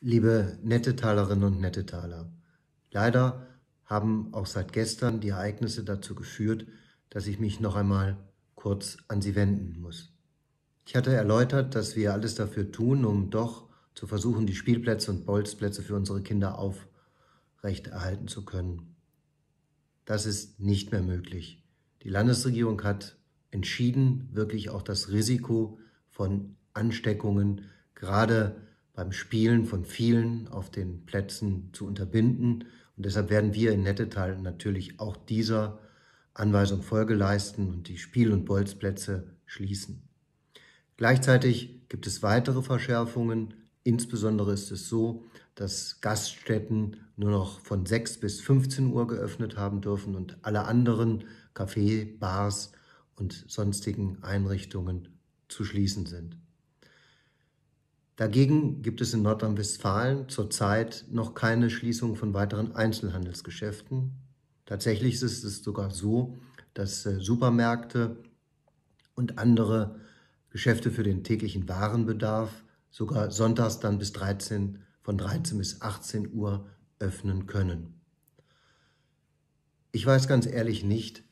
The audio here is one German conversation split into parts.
Liebe Nettetalerinnen und Nettetaler, leider haben auch seit gestern die Ereignisse dazu geführt, dass ich mich noch einmal kurz an Sie wenden muss. Ich hatte erläutert, dass wir alles dafür tun, um doch zu versuchen, die Spielplätze und Bolzplätze für unsere Kinder aufrecht erhalten zu können. Das ist nicht mehr möglich. Die Landesregierung hat entschieden, wirklich auch das Risiko von Ansteckungen gerade beim Spielen von vielen auf den Plätzen zu unterbinden. Und deshalb werden wir in Nettetal natürlich auch dieser Anweisung Folge leisten und die Spiel- und Bolzplätze schließen. Gleichzeitig gibt es weitere Verschärfungen. Insbesondere ist es so, dass Gaststätten nur noch von 6 bis 15 Uhr geöffnet haben dürfen und alle anderen Café, Bars und sonstigen Einrichtungen zu schließen sind. Dagegen gibt es in Nordrhein-Westfalen zurzeit noch keine Schließung von weiteren Einzelhandelsgeschäften. Tatsächlich ist es sogar so, dass äh, Supermärkte und andere Geschäfte für den täglichen Warenbedarf sogar sonntags dann bis 13, von 13 bis 18 Uhr öffnen können. Ich weiß ganz ehrlich nicht,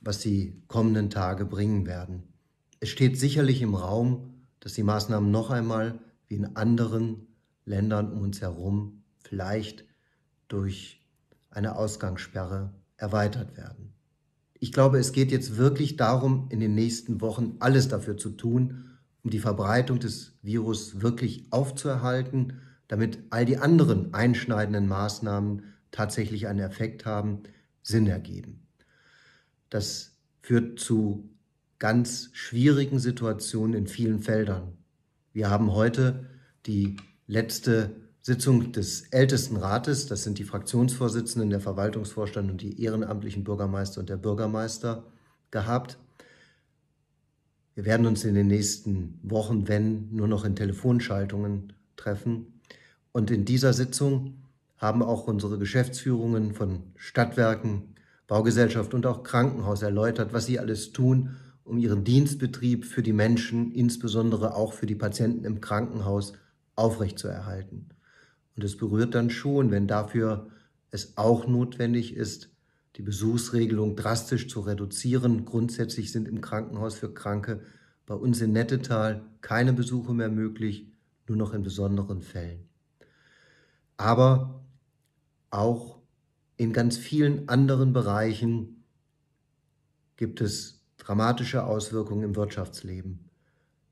was die kommenden Tage bringen werden. Es steht sicherlich im Raum, dass die Maßnahmen noch einmal wie in anderen Ländern um uns herum vielleicht durch eine Ausgangssperre erweitert werden. Ich glaube, es geht jetzt wirklich darum, in den nächsten Wochen alles dafür zu tun, um die Verbreitung des Virus wirklich aufzuerhalten, damit all die anderen einschneidenden Maßnahmen tatsächlich einen Effekt haben, Sinn ergeben. Das führt zu ganz schwierigen Situationen in vielen Feldern. Wir haben heute die letzte Sitzung des Ältestenrates. Das sind die Fraktionsvorsitzenden, der Verwaltungsvorstand und die ehrenamtlichen Bürgermeister und der Bürgermeister gehabt. Wir werden uns in den nächsten Wochen, wenn, nur noch in Telefonschaltungen treffen. Und in dieser Sitzung haben auch unsere Geschäftsführungen von Stadtwerken, Baugesellschaft und auch Krankenhaus erläutert, was sie alles tun, um ihren Dienstbetrieb für die Menschen, insbesondere auch für die Patienten im Krankenhaus, aufrechtzuerhalten. Und es berührt dann schon, wenn dafür es auch notwendig ist, die Besuchsregelung drastisch zu reduzieren. Grundsätzlich sind im Krankenhaus für Kranke bei uns in Nettetal keine Besuche mehr möglich, nur noch in besonderen Fällen. Aber auch in ganz vielen anderen Bereichen gibt es dramatische Auswirkungen im Wirtschaftsleben.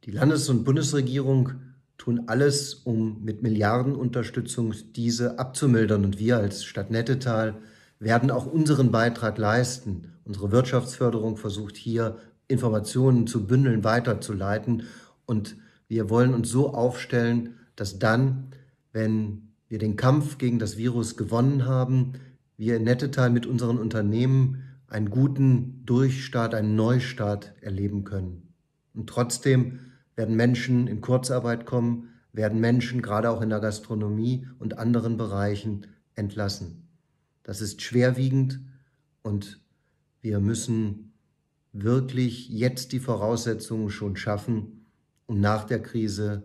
Die Landes- und Bundesregierung tun alles, um mit Milliardenunterstützung diese abzumildern. Und wir als Stadt Nettetal werden auch unseren Beitrag leisten. Unsere Wirtschaftsförderung versucht hier Informationen zu bündeln, weiterzuleiten. Und wir wollen uns so aufstellen, dass dann, wenn wir den Kampf gegen das Virus gewonnen haben, wir in Nettetal mit unseren Unternehmen einen guten Durchstart, einen Neustart erleben können. Und trotzdem werden Menschen in Kurzarbeit kommen, werden Menschen gerade auch in der Gastronomie und anderen Bereichen entlassen. Das ist schwerwiegend und wir müssen wirklich jetzt die Voraussetzungen schon schaffen, um nach der Krise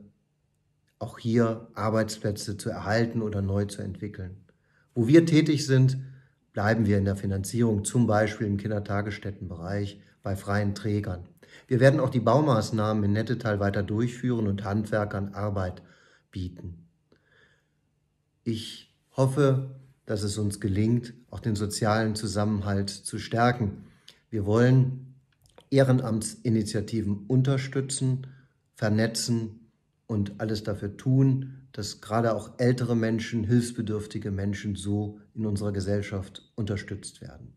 auch hier Arbeitsplätze zu erhalten oder neu zu entwickeln. Wo wir tätig sind, bleiben wir in der Finanzierung, zum Beispiel im Kindertagesstättenbereich bei freien Trägern. Wir werden auch die Baumaßnahmen in Nettetal weiter durchführen und Handwerkern Arbeit bieten. Ich hoffe, dass es uns gelingt, auch den sozialen Zusammenhalt zu stärken. Wir wollen Ehrenamtsinitiativen unterstützen, vernetzen und alles dafür tun, dass gerade auch ältere Menschen, hilfsbedürftige Menschen so in unserer Gesellschaft unterstützt werden.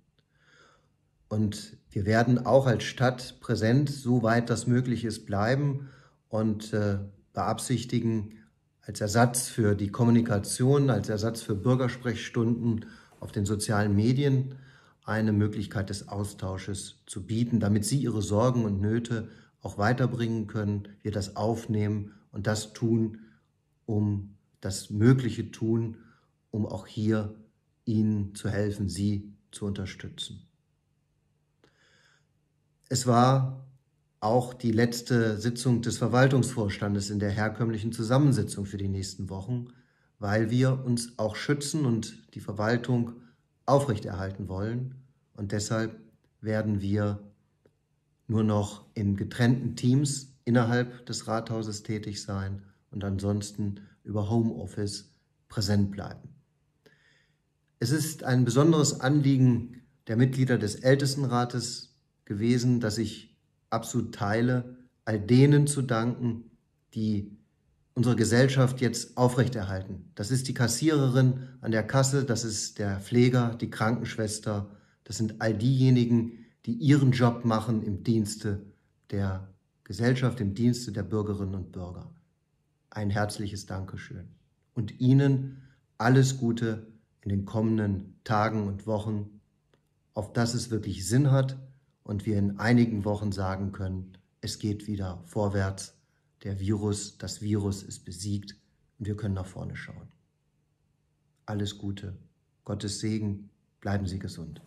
Und wir werden auch als Stadt präsent, soweit das möglich ist, bleiben und äh, beabsichtigen, als Ersatz für die Kommunikation, als Ersatz für Bürgersprechstunden auf den sozialen Medien eine Möglichkeit des Austausches zu bieten, damit Sie Ihre Sorgen und Nöte auch weiterbringen können, wir das aufnehmen und das tun, um das Mögliche tun, um auch hier ihnen zu helfen, sie zu unterstützen. Es war auch die letzte Sitzung des Verwaltungsvorstandes in der herkömmlichen Zusammensetzung für die nächsten Wochen, weil wir uns auch schützen und die Verwaltung aufrechterhalten wollen. Und deshalb werden wir nur noch in getrennten Teams innerhalb des Rathauses tätig sein und ansonsten über Homeoffice präsent bleiben. Es ist ein besonderes Anliegen der Mitglieder des Ältestenrates gewesen, dass ich absolut teile, all denen zu danken, die unsere Gesellschaft jetzt aufrechterhalten. Das ist die Kassiererin an der Kasse, das ist der Pfleger, die Krankenschwester, das sind all diejenigen, die ihren Job machen im Dienste der Gesellschaft im Dienste der Bürgerinnen und Bürger. Ein herzliches Dankeschön und Ihnen alles Gute in den kommenden Tagen und Wochen, auf dass es wirklich Sinn hat und wir in einigen Wochen sagen können, es geht wieder vorwärts, der Virus, das Virus ist besiegt und wir können nach vorne schauen. Alles Gute, Gottes Segen, bleiben Sie gesund.